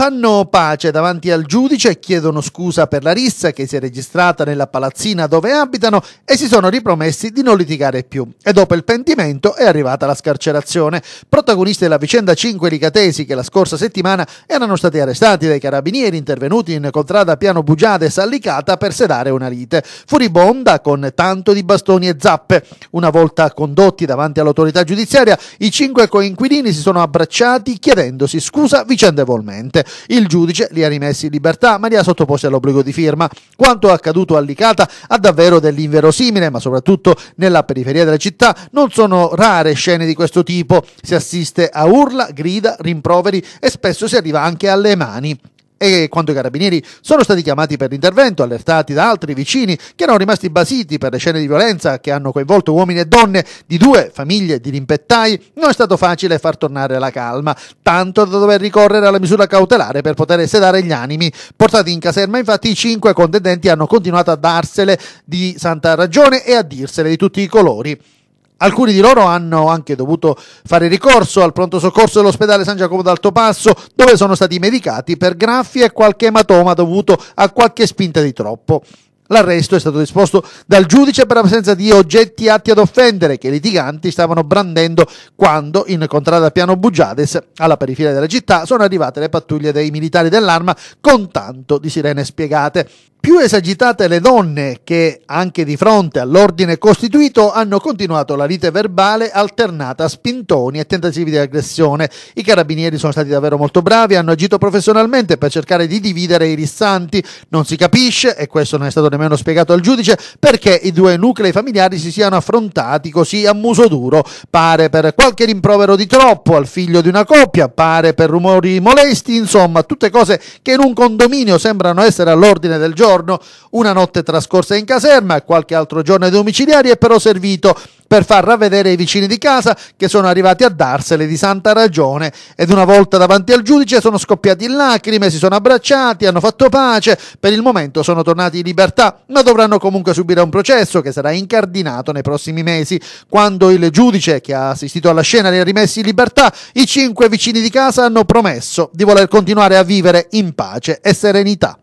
fanno pace davanti al giudice e chiedono scusa per la rissa che si è registrata nella palazzina dove abitano e si sono ripromessi di non litigare più. E dopo il pentimento è arrivata la scarcerazione. Protagonisti della vicenda 5 ricatesi che la scorsa settimana erano stati arrestati dai carabinieri intervenuti in contrada Piano Bugiade e Sallicata per sedare una lite. Furibonda con tanto di bastoni e zappe. Una volta condotti davanti all'autorità giudiziaria, i cinque coinquilini si sono abbracciati chiedendosi scusa vicendevolmente. Il giudice li ha rimessi in libertà, ma li ha sottoposti all'obbligo di firma. Quanto accaduto a Licata ha davvero dell'inverosimile, ma soprattutto nella periferia della città non sono rare scene di questo tipo. Si assiste a urla, grida, rimproveri e spesso si arriva anche alle mani e quando i carabinieri sono stati chiamati per l'intervento, allertati da altri vicini che erano rimasti basiti per le scene di violenza che hanno coinvolto uomini e donne di due famiglie di rimpettai, non è stato facile far tornare la calma, tanto da dover ricorrere alla misura cautelare per poter sedare gli animi. Portati in caserma, infatti, i cinque contendenti hanno continuato a darsele di santa ragione e a dirsele di tutti i colori. Alcuni di loro hanno anche dovuto fare ricorso al pronto soccorso dell'ospedale San Giacomo d'Alto Passo, dove sono stati medicati per graffi e qualche ematoma dovuto a qualche spinta di troppo. L'arresto è stato disposto dal giudice per assenza di oggetti atti ad offendere che i litiganti stavano brandendo quando, in contrada Piano Bugiades, alla periferia della città, sono arrivate le pattuglie dei militari dell'arma con tanto di sirene spiegate. Più esagitate le donne che, anche di fronte all'ordine costituito, hanno continuato la lite verbale alternata a spintoni e tentativi di aggressione. I carabinieri sono stati davvero molto bravi, hanno agito professionalmente per cercare di dividere i rissanti. Non si capisce, e questo non è stato nemmeno me hanno spiegato al giudice, perché i due nuclei familiari si siano affrontati così a muso duro. Pare per qualche rimprovero di troppo al figlio di una coppia, pare per rumori molesti, insomma, tutte cose che in un condominio sembrano essere all'ordine del giorno. Una notte trascorsa in caserma e qualche altro giorno ai domiciliari è però servito per far ravvedere i vicini di casa che sono arrivati a darsele di santa ragione ed una volta davanti al giudice sono scoppiati in lacrime, si sono abbracciati, hanno fatto pace, per il momento sono tornati in libertà ma dovranno comunque subire un processo che sarà incardinato nei prossimi mesi. Quando il giudice che ha assistito alla scena li ha rimessi in libertà, i cinque vicini di casa hanno promesso di voler continuare a vivere in pace e serenità.